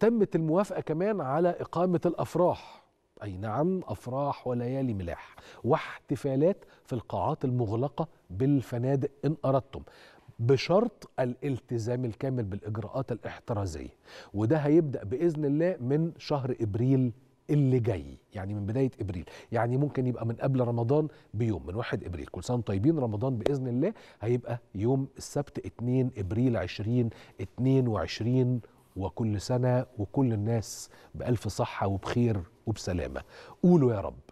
تمت الموافقة كمان على إقامة الأفراح أي نعم أفراح وليالي ملاح واحتفالات في القاعات المغلقة بالفنادق إن أردتم بشرط الالتزام الكامل بالإجراءات الاحترازية وده هيبدأ بإذن الله من شهر إبريل اللي جاي يعني من بداية إبريل يعني ممكن يبقى من قبل رمضان بيوم من 1 إبريل كل سنة طيبين رمضان بإذن الله هيبقى يوم السبت 2 إبريل 2022 وكل سنة وكل الناس بألف صحة وبخير وبسلامة قولوا يا رب